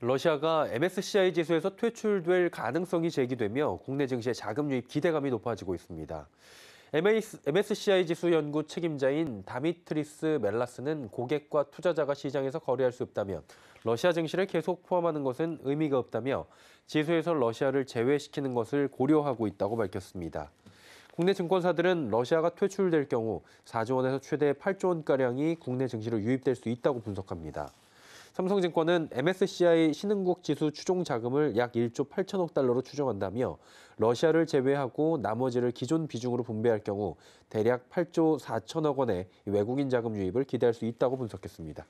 러시아가 MSCI 지수에서 퇴출될 가능성이 제기되며 국내 증시의 자금 유입 기대감이 높아지고 있습니다. MSCI 지수 연구 책임자인 다미트리스 멜라스는 고객과 투자자가 시장에서 거래할 수 없다면 러시아 증시를 계속 포함하는 것은 의미가 없다며 지수에서 러시아를 제외시키는 것을 고려하고 있다고 밝혔습니다. 국내 증권사들은 러시아가 퇴출될 경우 4조 원에서 최대 8조 원가량이 국내 증시로 유입될 수 있다고 분석합니다. 삼성증권은 MSCI 신흥국 지수 추종 자금을 약 1조 8천억 달러로 추정한다며 러시아를 제외하고 나머지를 기존 비중으로 분배할 경우 대략 8조 4천억 원의 외국인 자금 유입을 기대할 수 있다고 분석했습니다.